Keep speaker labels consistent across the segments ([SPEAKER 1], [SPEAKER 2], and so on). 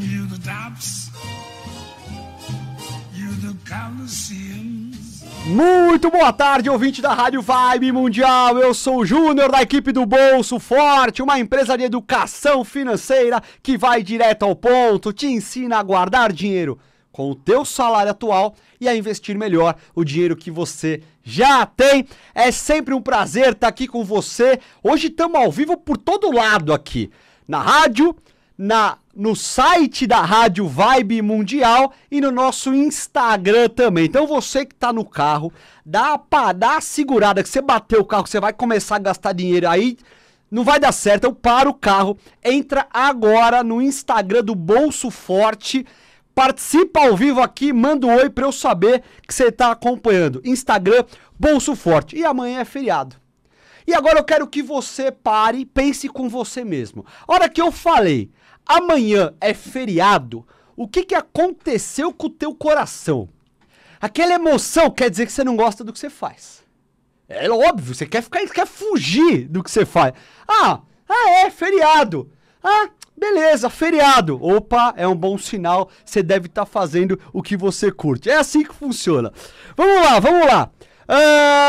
[SPEAKER 1] You the tops. You the Muito boa tarde, ouvinte da Rádio Vibe Mundial. Eu sou o Júnior da equipe do Bolso Forte, uma empresa de educação financeira que vai direto ao ponto, te ensina a guardar dinheiro com o teu salário atual e a investir melhor o dinheiro que você já tem. É sempre um prazer estar aqui com você. Hoje estamos ao vivo por todo lado aqui, na rádio, na no site da Rádio Vibe Mundial e no nosso Instagram também. Então você que tá no carro, dá a, dá segurada que você bateu o carro, você vai começar a gastar dinheiro aí, não vai dar certo. Eu paro o carro, entra agora no Instagram do Bolso Forte, participa ao vivo aqui, manda um oi para eu saber que você tá acompanhando. Instagram Bolso Forte. E amanhã é feriado. E agora eu quero que você pare, pense com você mesmo. A hora que eu falei Amanhã é feriado. O que, que aconteceu com o teu coração? Aquela emoção quer dizer que você não gosta do que você faz. É óbvio, você quer ficar, quer fugir do que você faz. Ah, ah é, feriado. Ah, beleza, feriado. Opa, é um bom sinal, você deve estar tá fazendo o que você curte. É assim que funciona. Vamos lá, vamos lá.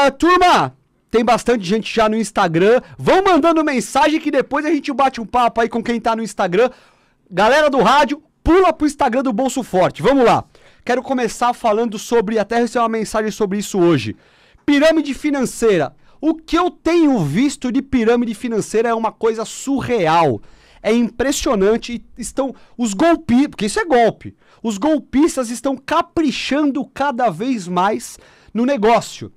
[SPEAKER 1] Uh, turma, tem bastante gente já no Instagram. Vão mandando mensagem que depois a gente bate um papo aí com quem tá no Instagram. Galera do rádio, pula pro Instagram do Bolso Forte. Vamos lá. Quero começar falando sobre, até receber uma mensagem sobre isso hoje. Pirâmide financeira. O que eu tenho visto de pirâmide financeira é uma coisa surreal. É impressionante. Estão os golpistas, porque isso é golpe. Os golpistas estão caprichando cada vez mais no negócio.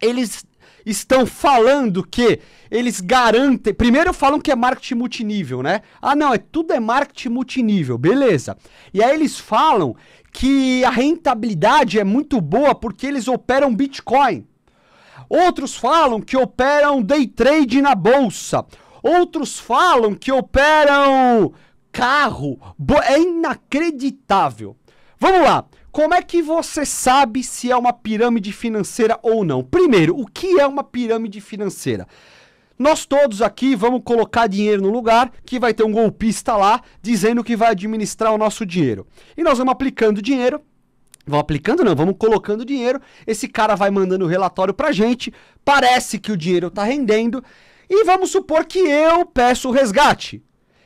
[SPEAKER 1] Eles estão falando que eles garantem. Primeiro falam que é marketing multinível, né? Ah, não, é tudo é marketing multinível, beleza. E aí eles falam que a rentabilidade é muito boa porque eles operam Bitcoin. Outros falam que operam day trade na bolsa. Outros falam que operam carro. É inacreditável. Vamos lá. Como é que você sabe se é uma pirâmide financeira ou não? Primeiro, o que é uma pirâmide financeira? Nós todos aqui vamos colocar dinheiro no lugar que vai ter um golpista lá dizendo que vai administrar o nosso dinheiro. E nós vamos aplicando dinheiro Vamos aplicando, não, vamos colocando dinheiro. Esse cara vai mandando o relatório pra gente. Parece que o dinheiro tá rendendo. E vamos supor que eu peço o resgate.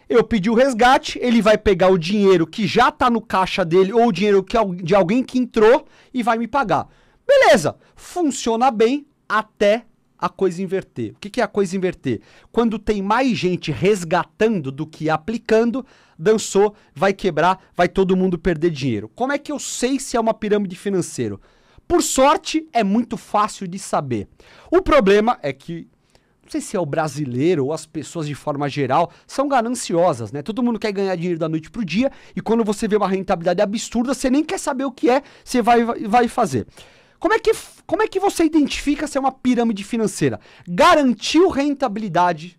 [SPEAKER 1] Eu pedi o resgate, ele vai pegar o dinheiro que já tá no caixa dele ou o dinheiro que, de alguém que entrou e vai me pagar. Beleza, funciona bem até a coisa inverter. O que, que é a coisa inverter? Quando tem mais gente resgatando do que aplicando, dançou, vai quebrar, vai todo mundo perder dinheiro. Como é que eu sei se é uma pirâmide financeira? Por sorte, é muito fácil de saber. O problema é que não sei se é o brasileiro ou as pessoas de forma geral, são gananciosas, né? Todo mundo quer ganhar dinheiro da noite pro dia e quando você vê uma rentabilidade absurda, você nem quer saber o que é, você vai, vai fazer. Como é, que, como é que você identifica se é uma pirâmide financeira? Garantiu rentabilidade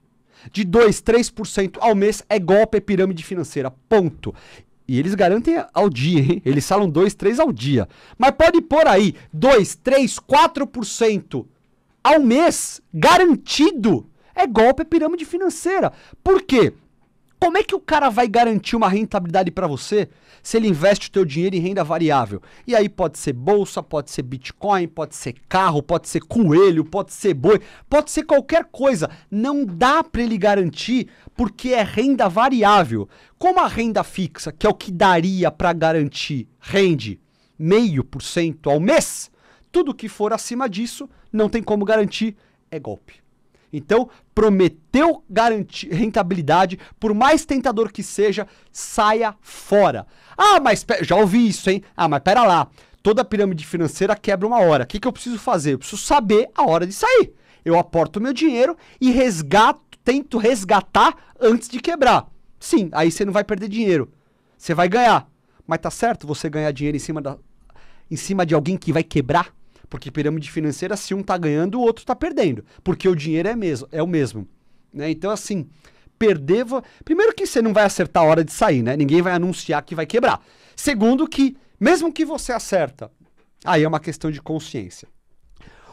[SPEAKER 1] de 2, 3% ao mês é golpe, é pirâmide financeira. Ponto. E eles garantem ao dia, hein? Eles falam 2, 3 ao dia. Mas pode pôr aí 2, 3, 4% ao mês, garantido. É golpe, é pirâmide financeira. Por quê? Como é que o cara vai garantir uma rentabilidade para você se ele investe o teu dinheiro em renda variável? E aí pode ser bolsa, pode ser bitcoin, pode ser carro, pode ser coelho, pode ser boi, pode ser qualquer coisa. Não dá para ele garantir porque é renda variável. Como a renda fixa, que é o que daria para garantir, rende meio por cento ao mês, tudo que for acima disso, não tem como garantir, é golpe. Então, prometeu garantir rentabilidade, por mais tentador que seja, saia fora. Ah, mas já ouvi isso, hein? Ah, mas pera lá. Toda pirâmide financeira quebra uma hora. O que, que eu preciso fazer? Eu preciso saber a hora de sair. Eu aporto meu dinheiro e resgato, tento resgatar antes de quebrar. Sim, aí você não vai perder dinheiro. Você vai ganhar. Mas tá certo você ganhar dinheiro em cima, da, em cima de alguém que vai quebrar? Porque pirâmide financeira, se um está ganhando, o outro está perdendo. Porque o dinheiro é, mesmo, é o mesmo. Né? Então, assim, perder. Primeiro, que você não vai acertar a hora de sair, né? Ninguém vai anunciar que vai quebrar. Segundo, que mesmo que você acerta, aí é uma questão de consciência.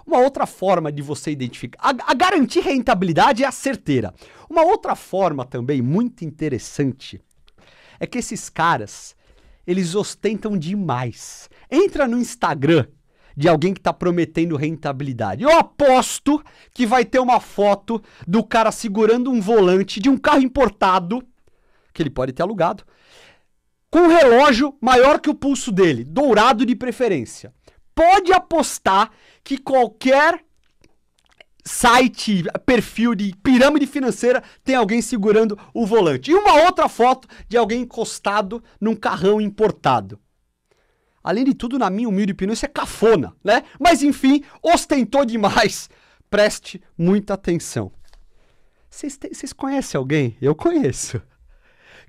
[SPEAKER 1] Uma outra forma de você identificar. A, a garantir rentabilidade é a certeira. Uma outra forma também muito interessante é que esses caras, eles ostentam demais. Entra no Instagram de alguém que está prometendo rentabilidade. Eu aposto que vai ter uma foto do cara segurando um volante de um carro importado, que ele pode ter alugado, com um relógio maior que o pulso dele, dourado de preferência. Pode apostar que qualquer site, perfil de pirâmide financeira tem alguém segurando o volante. E uma outra foto de alguém encostado num carrão importado. Além de tudo, na minha humilde opinião, isso é cafona, né? Mas enfim, ostentou demais. Preste muita atenção. Vocês conhecem alguém? Eu conheço.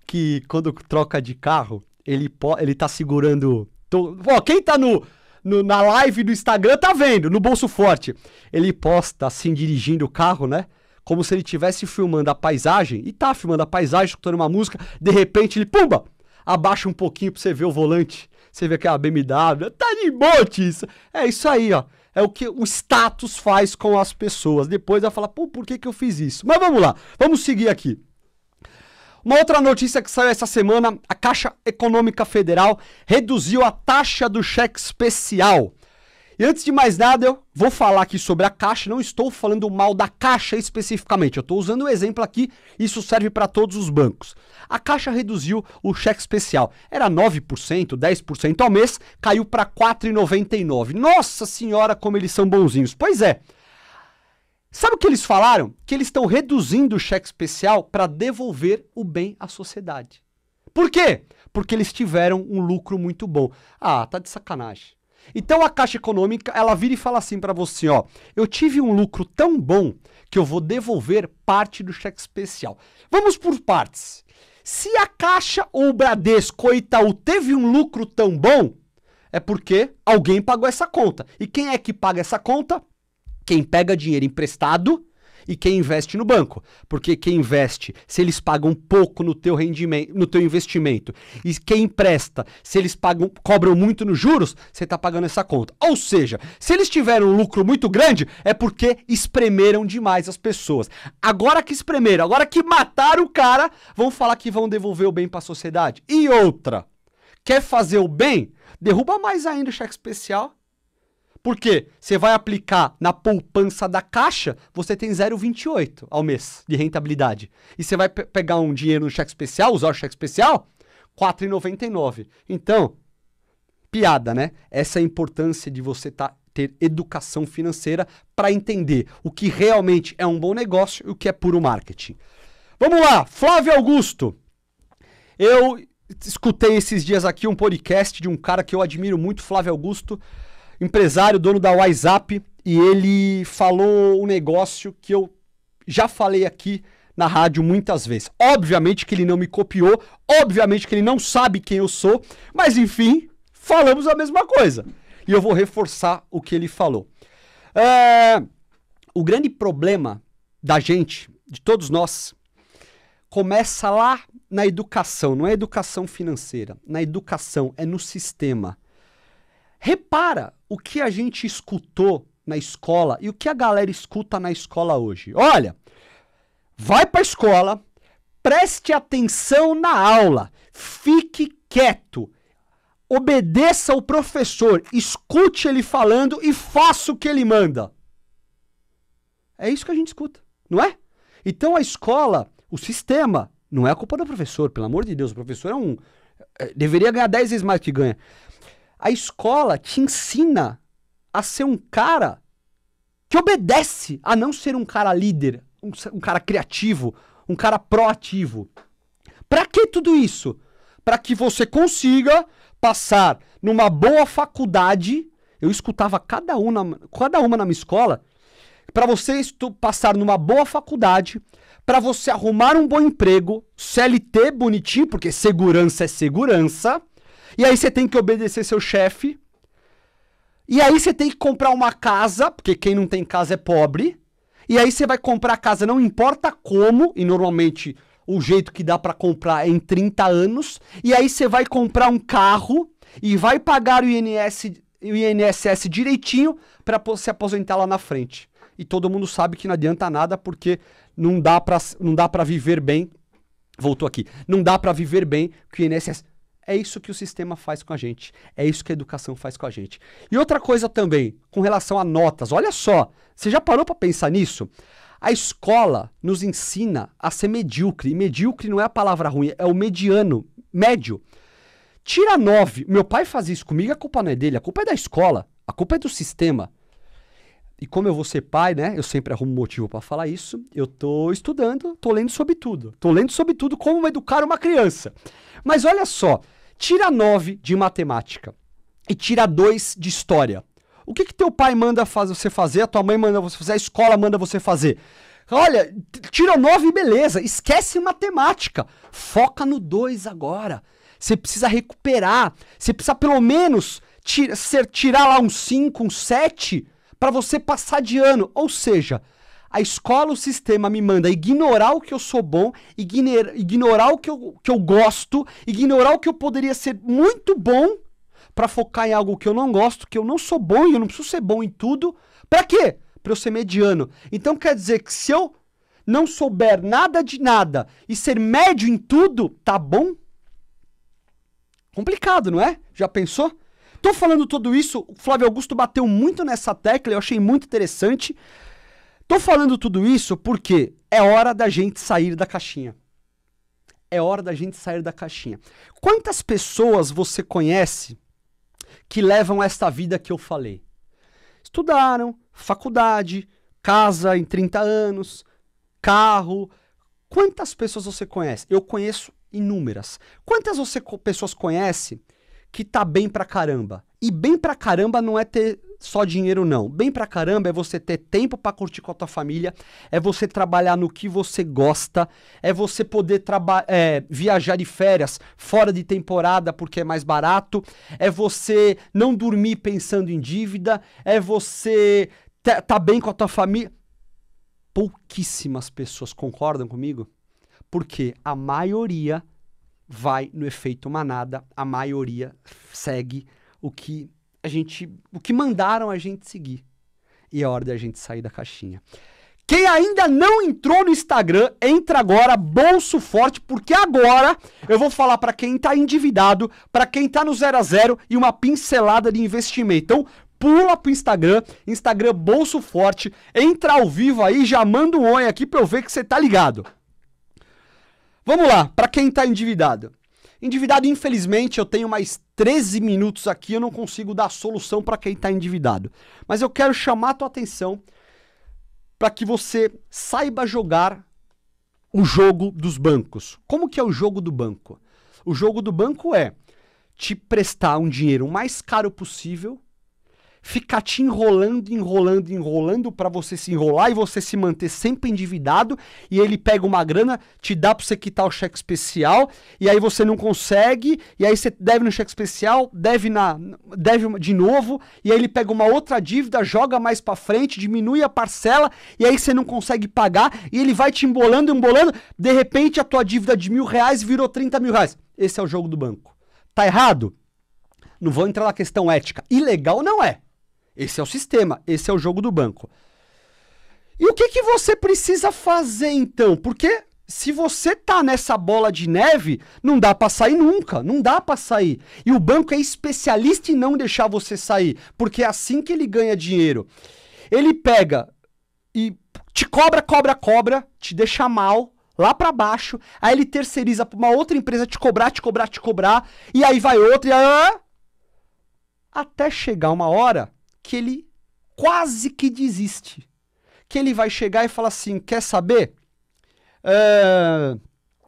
[SPEAKER 1] Que quando troca de carro, ele, ele tá segurando. Tô, ó, quem tá no, no, na live do Instagram tá vendo, no bolso forte. Ele posta assim, dirigindo o carro, né? Como se ele estivesse filmando a paisagem. E tá filmando a paisagem, escutando uma música. De repente ele, pumba! Abaixa um pouquinho pra você ver o volante. Você vê aquela BMW, tá de bote isso. É isso aí, ó. É o que o status faz com as pessoas. Depois vai falar, pô, por que, que eu fiz isso? Mas vamos lá, vamos seguir aqui. Uma outra notícia que saiu essa semana: a Caixa Econômica Federal reduziu a taxa do cheque especial e antes de mais nada, eu vou falar aqui sobre a caixa. Não estou falando mal da caixa especificamente. Eu estou usando o um exemplo aqui. Isso serve para todos os bancos. A caixa reduziu o cheque especial. Era 9%, 10% ao mês, caiu para 4,99. Nossa senhora, como eles são bonzinhos. Pois é. Sabe o que eles falaram? Que eles estão reduzindo o cheque especial para devolver o bem à sociedade. Por quê? Porque eles tiveram um lucro muito bom. Ah, tá de sacanagem. Então a Caixa Econômica, ela vira e fala assim para você, ó, eu tive um lucro tão bom que eu vou devolver parte do cheque especial. Vamos por partes. Se a Caixa ou o Bradesco ou Itaú teve um lucro tão bom, é porque alguém pagou essa conta. E quem é que paga essa conta? Quem pega dinheiro emprestado e quem investe no banco. Porque quem investe, se eles pagam pouco no teu rendimento, no teu investimento, e quem empresta, se eles pagam, cobram muito nos juros, você está pagando essa conta. Ou seja, se eles tiveram um lucro muito grande, é porque espremeram demais as pessoas. Agora que espremeram, agora que mataram o cara, vão falar que vão devolver o bem para a sociedade. E outra, quer fazer o bem? Derruba mais ainda o cheque especial porque você vai aplicar na poupança da caixa, você tem 0,28 ao mês de rentabilidade. E você vai pe pegar um dinheiro no cheque especial, usar o cheque especial, 4,99. Então, piada, né? Essa é a importância de você tá, ter educação financeira para entender o que realmente é um bom negócio e o que é puro marketing. Vamos lá, Flávio Augusto. Eu escutei esses dias aqui um podcast de um cara que eu admiro muito, Flávio Augusto empresário, dono da WhatsApp, e ele falou um negócio que eu já falei aqui na rádio muitas vezes. Obviamente que ele não me copiou, obviamente que ele não sabe quem eu sou, mas enfim, falamos a mesma coisa. E eu vou reforçar o que ele falou. É... O grande problema da gente, de todos nós, começa lá na educação, não é educação financeira, na educação, é no sistema. Repara o que a gente escutou na escola e o que a galera escuta na escola hoje. Olha, vai para a escola, preste atenção na aula, fique quieto, obedeça o professor, escute ele falando e faça o que ele manda. É isso que a gente escuta, não é? Então a escola, o sistema, não é a culpa do professor, pelo amor de Deus, o professor é um. É, deveria ganhar 10 vezes mais que ganha. A escola te ensina a ser um cara que obedece, a não ser um cara líder, um, um cara criativo, um cara proativo. Para que tudo isso? Para que você consiga passar numa boa faculdade. Eu escutava cada uma, cada uma na minha escola. Para você passar numa boa faculdade, para você arrumar um bom emprego, CLT bonitinho, porque segurança é segurança. E aí você tem que obedecer seu chefe. E aí você tem que comprar uma casa, porque quem não tem casa é pobre. E aí você vai comprar a casa, não importa como, e normalmente o jeito que dá para comprar é em 30 anos. E aí você vai comprar um carro e vai pagar o, INSS o INSS direitinho para se aposentar lá na frente. E todo mundo sabe que não adianta nada porque não dá para viver bem. Voltou aqui. Não dá para viver bem com o INSS é isso que o sistema faz com a gente. É isso que a educação faz com a gente. E outra coisa também, com relação a notas. Olha só, você já parou para pensar nisso? A escola nos ensina a ser medíocre. E medíocre não é a palavra ruim, é o mediano, médio. Tira nove. Meu pai faz isso comigo, a culpa não é dele, a culpa é da escola, a culpa é do sistema. E como eu vou ser pai, né? Eu sempre arrumo motivo para falar isso. Eu tô estudando, tô lendo sobre tudo. Tô lendo sobre tudo como educar uma criança. Mas olha só, tira 9 de matemática e tira 2 de história. O que que teu pai manda faz você fazer, a tua mãe manda você fazer, a escola manda você fazer? Olha, tira 9 beleza, esquece matemática. Foca no 2 agora. Você precisa recuperar, você precisa pelo menos tira, ser, tirar lá um 5, um 7 para você passar de ano. Ou seja, a escola, o sistema me manda ignorar o que eu sou bom, ignorar o que eu, que eu gosto, ignorar o que eu poderia ser muito bom para focar em algo que eu não gosto, que eu não sou bom e eu não preciso ser bom em tudo. Para quê? Para eu ser mediano. Então quer dizer que se eu não souber nada de nada e ser médio em tudo, tá bom? Complicado, não é? Já pensou? Tô falando tudo isso, o Flávio Augusto bateu muito nessa tecla, eu achei muito interessante. Tô falando tudo isso porque é hora da gente sair da caixinha. É hora da gente sair da caixinha. Quantas pessoas você conhece que levam esta vida que eu falei? Estudaram, faculdade, casa em 30 anos, carro. Quantas pessoas você conhece? Eu conheço inúmeras. Quantas você, pessoas conhece que tá bem pra caramba. E bem pra caramba não é ter só dinheiro, não. Bem pra caramba é você ter tempo para curtir com a tua família, é você trabalhar no que você gosta, é você poder é, viajar de férias fora de temporada porque é mais barato, é você não dormir pensando em dívida, é você tá bem com a tua família. Pouquíssimas pessoas concordam comigo, porque a maioria vai no efeito manada, a maioria segue o que a gente, o que mandaram a gente seguir. E é hora da gente sair da caixinha. Quem ainda não entrou no Instagram, entra agora, bolso forte, porque agora eu vou falar para quem tá endividado, para quem tá no zero a zero e uma pincelada de investimento. Então, pula pro Instagram, Instagram bolso forte, entra ao vivo aí, já manda um oi aqui para eu ver que você tá ligado. Vamos lá, para quem está endividado. Endividado, infelizmente, eu tenho mais 13 minutos aqui, eu não consigo dar solução para quem está endividado. Mas eu quero chamar a tua atenção para que você saiba jogar o jogo dos bancos. Como que é o jogo do banco? O jogo do banco é te prestar um dinheiro o mais caro possível ficar te enrolando, enrolando, enrolando para você se enrolar e você se manter sempre endividado e ele pega uma grana, te dá para você quitar o cheque especial e aí você não consegue e aí você deve no cheque especial, deve na deve de novo e aí ele pega uma outra dívida, joga mais para frente, diminui a parcela e aí você não consegue pagar e ele vai te embolando, embolando, de repente a tua dívida de mil reais virou 30 mil reais. Esse é o jogo do banco. Tá errado? Não vou entrar na questão ética. Ilegal não é. Esse é o sistema, esse é o jogo do banco. E o que, que você precisa fazer então? Porque se você tá nessa bola de neve, não dá para sair nunca, não dá para sair. E o banco é especialista em não deixar você sair, porque é assim que ele ganha dinheiro. Ele pega e te cobra, cobra, cobra, te deixa mal lá para baixo, aí ele terceiriza para uma outra empresa te cobrar, te cobrar, te cobrar, e aí vai outra e aí... Ah, até chegar uma hora que ele quase que desiste. Que ele vai chegar e falar assim: quer saber? É...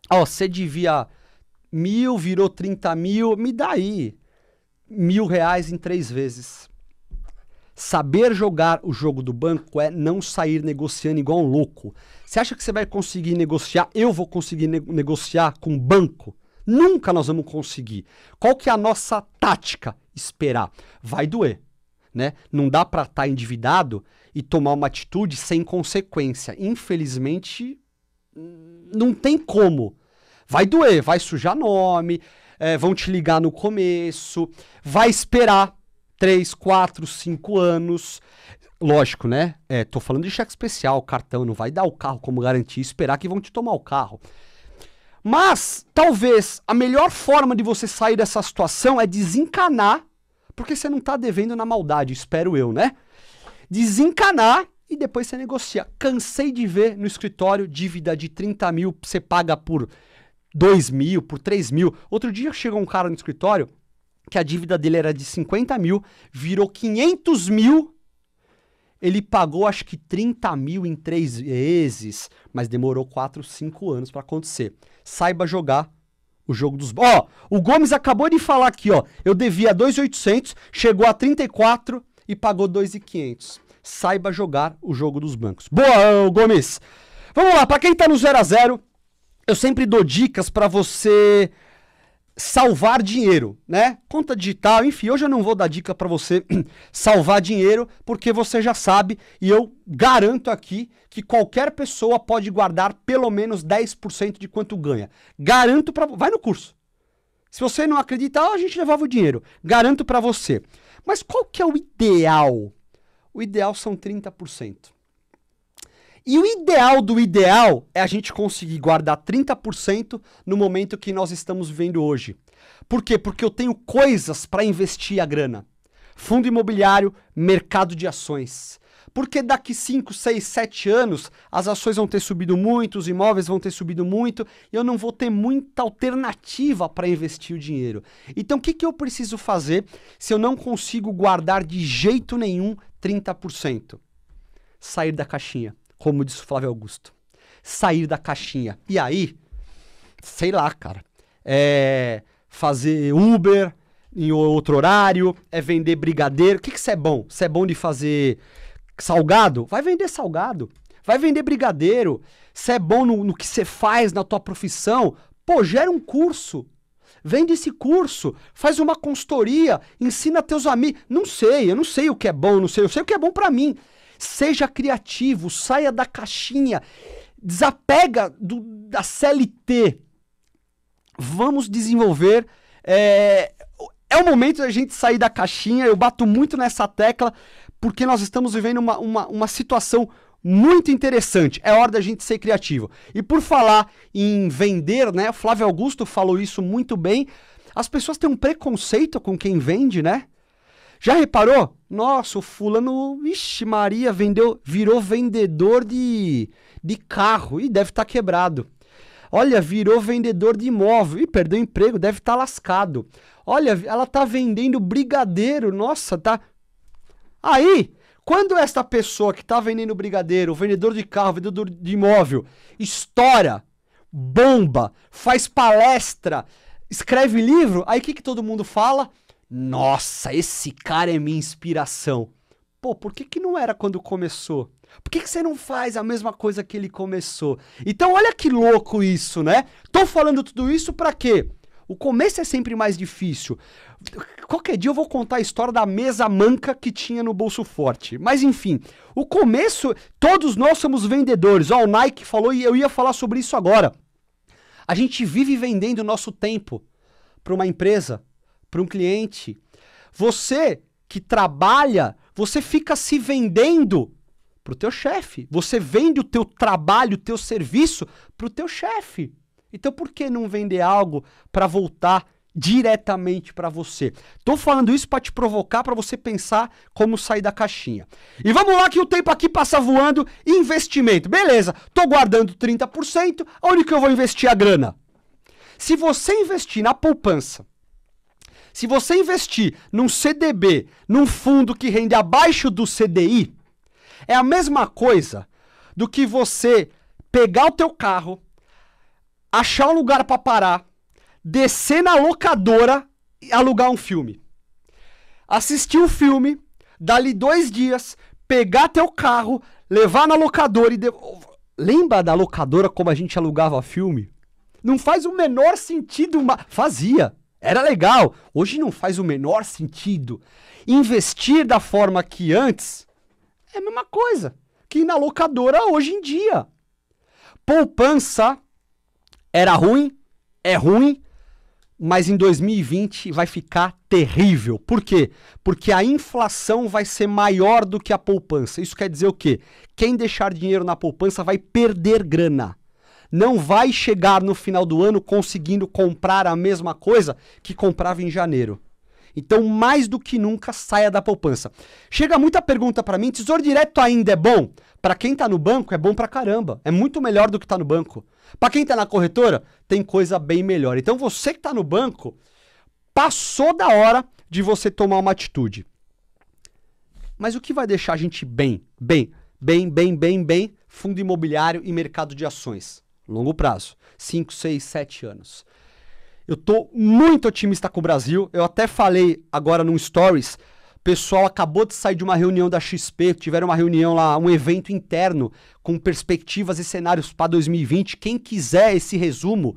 [SPEAKER 1] Ó, você devia mil, virou 30 mil, me dá aí mil reais em três vezes. Saber jogar o jogo do banco é não sair negociando igual um louco. Você acha que você vai conseguir negociar? Eu vou conseguir ne negociar com o banco? Nunca nós vamos conseguir. Qual que é a nossa tática? Esperar. Vai doer né? Não dá para estar tá endividado e tomar uma atitude sem consequência. Infelizmente, não tem como. Vai doer, vai sujar nome, é, vão te ligar no começo, vai esperar 3, 4, 5 anos. Lógico, né? É, tô falando de cheque especial, cartão, não vai dar o carro como garantia, esperar que vão te tomar o carro. Mas, talvez, a melhor forma de você sair dessa situação é desencanar porque você não está devendo na maldade, espero eu, né? Desencanar e depois você negocia. Cansei de ver no escritório dívida de 30 mil, você paga por 2 mil, por 3 mil. Outro dia chegou um cara no escritório que a dívida dele era de 50 mil, virou 500 mil. Ele pagou acho que 30 mil em três vezes, mas demorou 4, 5 anos para acontecer. Saiba jogar o jogo dos. Ó, o Gomes acabou de falar aqui, ó. Eu devia 2,800, chegou a 34 e pagou 2,500. Saiba jogar o jogo dos bancos. Boa, Gomes! Vamos lá, para quem tá no 0 a 0 eu sempre dou dicas para você salvar dinheiro, né? Conta digital, enfim, hoje eu não vou dar dica para você salvar dinheiro, porque você já sabe e eu garanto aqui que qualquer pessoa pode guardar pelo menos 10% de quanto ganha. Garanto para vai no curso. Se você não acreditar, ah, a gente devolve o dinheiro. Garanto para você. Mas qual que é o ideal? O ideal são 30%. E o ideal do ideal é a gente conseguir guardar 30% no momento que nós estamos vivendo hoje. Por quê? Porque eu tenho coisas para investir a grana. Fundo imobiliário, mercado de ações. Porque daqui 5, 6, 7 anos as ações vão ter subido muito, os imóveis vão ter subido muito e eu não vou ter muita alternativa para investir o dinheiro. Então o que, que eu preciso fazer se eu não consigo guardar de jeito nenhum 30%? Sair da caixinha como disse o Flávio Augusto. Sair da caixinha. E aí, sei lá, cara. É fazer Uber em outro horário, é vender brigadeiro. O que, que você é bom? Você é bom de fazer salgado? Vai vender salgado. Vai vender brigadeiro. Você é bom no, no que você faz, na tua profissão? Pô, gera um curso. Vende esse curso, faz uma consultoria, ensina teus amigos. Não sei, eu não sei o que é bom, não sei, eu sei o que é bom para mim. Seja criativo, saia da caixinha, desapega do, da CLT. Vamos desenvolver. É, é o momento da gente sair da caixinha. Eu bato muito nessa tecla, porque nós estamos vivendo uma, uma, uma situação muito interessante. É hora da gente ser criativo. E por falar em vender, né? Flávio Augusto falou isso muito bem. As pessoas têm um preconceito com quem vende, né? Já reparou? Nossa, o fulano, vixe Maria, vendeu, virou vendedor de, de carro e deve estar tá quebrado. Olha, virou vendedor de imóvel e perdeu emprego, deve estar tá lascado. Olha, ela tá vendendo brigadeiro, nossa, tá. Aí, quando esta pessoa que tá vendendo brigadeiro, vendedor de carro, vendedor de imóvel, estoura, bomba, faz palestra, escreve livro, aí o que, que todo mundo fala? Nossa, esse cara é minha inspiração. Pô, por que, que não era quando começou? Por que, que você não faz a mesma coisa que ele começou? Então, olha que louco isso, né? Tô falando tudo isso para quê? O começo é sempre mais difícil. Qualquer dia eu vou contar a história da mesa manca que tinha no bolso forte. Mas enfim, o começo, todos nós somos vendedores. Ó, o Nike falou e eu ia falar sobre isso agora. A gente vive vendendo o nosso tempo para uma empresa, para um cliente. Você que trabalha, você fica se vendendo para o teu chefe. Você vende o teu trabalho, o teu serviço para o teu chefe. Então por que não vender algo para voltar diretamente para você? Estou falando isso para te provocar, para você pensar como sair da caixinha. E vamos lá que o tempo aqui passa voando. Investimento. Beleza, estou guardando 30%. Onde que eu vou investir a grana? Se você investir na poupança, se você investir num CDB, num fundo que rende abaixo do CDI, é a mesma coisa do que você pegar o teu carro, achar um lugar para parar, descer na locadora e alugar um filme. Assistir o um filme, dali dois dias, pegar teu carro, levar na locadora e... De... Lembra da locadora como a gente alugava filme? Não faz o menor sentido... Fazia. Era legal. Hoje não faz o menor sentido. Investir da forma que antes é a mesma coisa que na locadora hoje em dia. Poupança era ruim, é ruim, mas em 2020 vai ficar terrível. Por quê? Porque a inflação vai ser maior do que a poupança. Isso quer dizer o quê? Quem deixar dinheiro na poupança vai perder grana não vai chegar no final do ano conseguindo comprar a mesma coisa que comprava em janeiro. Então, mais do que nunca, saia da poupança. Chega muita pergunta para mim: Tesouro Direto ainda é bom? Para quem está no banco, é bom para caramba. É muito melhor do que está no banco. Para quem está na corretora, tem coisa bem melhor. Então, você que está no banco, passou da hora de você tomar uma atitude. Mas o que vai deixar a gente bem, bem, bem, bem, bem, bem? Fundo imobiliário e mercado de ações longo prazo, 5, 6, 7 anos. Eu tô muito otimista com o Brasil. Eu até falei agora num stories, pessoal acabou de sair de uma reunião da XP, tiveram uma reunião lá, um evento interno com perspectivas e cenários para 2020. Quem quiser esse resumo,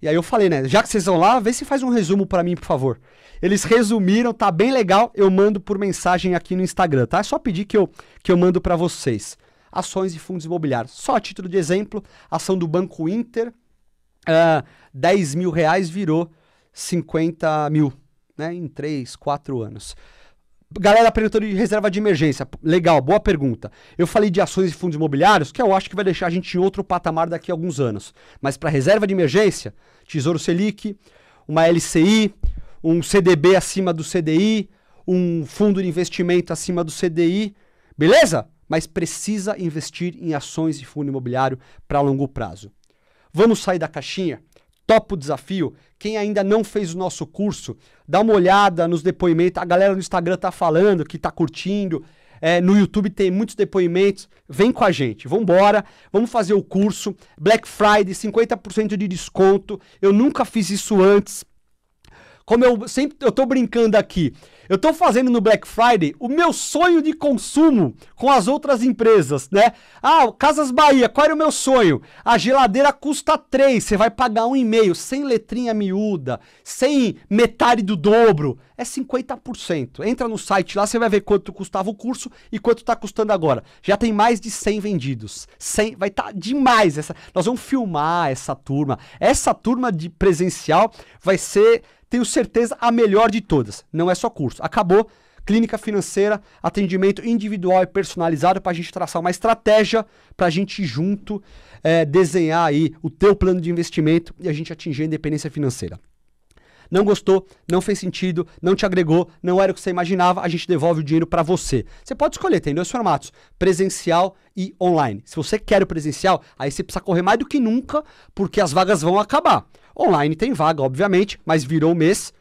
[SPEAKER 1] e aí eu falei, né, já que vocês vão lá, vê se faz um resumo para mim, por favor. Eles resumiram, tá bem legal. Eu mando por mensagem aqui no Instagram, tá? É só pedir que eu que eu mando para vocês ações e fundos imobiliários. Só a título de exemplo, ação do Banco Inter, uh, ah, 10 mil reais virou 50 mil, né? Em 3, 4 anos. Galera perguntando de reserva de emergência. Legal, boa pergunta. Eu falei de ações e fundos imobiliários, que eu acho que vai deixar a gente em outro patamar daqui a alguns anos. Mas para reserva de emergência, Tesouro Selic, uma LCI, um CDB acima do CDI, um fundo de investimento acima do CDI, beleza? mas precisa investir em ações e fundo imobiliário para longo prazo. Vamos sair da caixinha? Topo desafio. Quem ainda não fez o nosso curso, dá uma olhada nos depoimentos. A galera no Instagram tá falando, que tá curtindo. É, no YouTube tem muitos depoimentos. Vem com a gente, vamos embora, vamos fazer o curso. Black Friday, 50% de desconto. Eu nunca fiz isso antes. Como eu sempre eu tô brincando aqui, eu estou fazendo no Black Friday o meu sonho de consumo com as outras empresas, né? Ah, Casas Bahia, qual era o meu sonho? A geladeira custa 3, você vai pagar 1,5, sem letrinha miúda, sem metade do dobro, é 50%. Entra no site lá, você vai ver quanto custava o curso e quanto está custando agora. Já tem mais de 100 vendidos. 100, vai estar tá demais essa. Nós vamos filmar essa turma. Essa turma de presencial vai ser tenho certeza, a melhor de todas. Não é só curso. Acabou. Clínica financeira, atendimento individual e personalizado para a gente traçar uma estratégia para a gente junto é, desenhar aí o teu plano de investimento e a gente atingir a independência financeira. Não gostou, não fez sentido, não te agregou, não era o que você imaginava, a gente devolve o dinheiro para você. Você pode escolher, tem dois formatos, presencial e online. Se você quer o presencial, aí você precisa correr mais do que nunca, porque as vagas vão acabar. Online tem vaga, obviamente, mas virou um mês,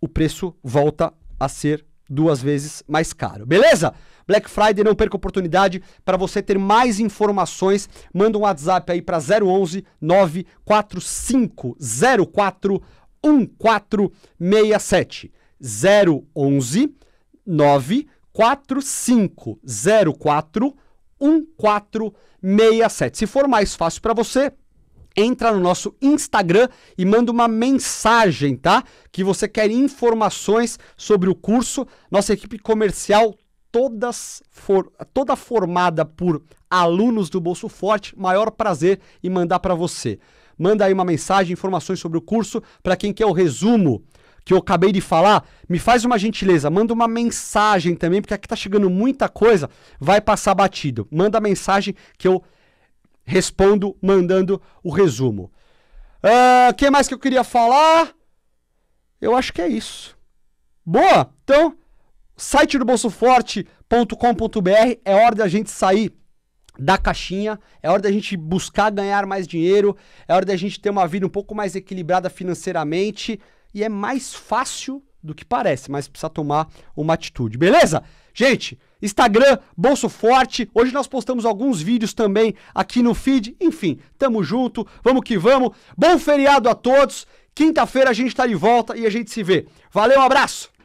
[SPEAKER 1] o preço volta a ser duas vezes mais caro. Beleza? Black Friday, não perca a oportunidade. Para você ter mais informações, manda um WhatsApp aí para 011 94504 1467 011 94504 1467. Se for mais fácil para você, entra no nosso Instagram e manda uma mensagem, tá? Que você quer informações sobre o curso. Nossa equipe comercial todas for, toda formada por alunos do Bolso Forte, maior prazer em mandar para você manda aí uma mensagem, informações sobre o curso. Para quem quer o resumo que eu acabei de falar, me faz uma gentileza, manda uma mensagem também, porque aqui tá chegando muita coisa, vai passar batido. Manda a mensagem que eu respondo mandando o resumo. O uh, ah, que mais que eu queria falar? Eu acho que é isso. Boa! Então, site do bolsoforte.com.br é hora da gente sair da caixinha, é hora da gente buscar ganhar mais dinheiro, é hora da gente ter uma vida um pouco mais equilibrada financeiramente e é mais fácil do que parece, mas precisa tomar uma atitude, beleza? Gente, Instagram, Bolso Forte, hoje nós postamos alguns vídeos também aqui no feed, enfim, tamo junto, vamos que vamos, bom feriado a todos, quinta-feira a gente tá de volta e a gente se vê. Valeu, um abraço!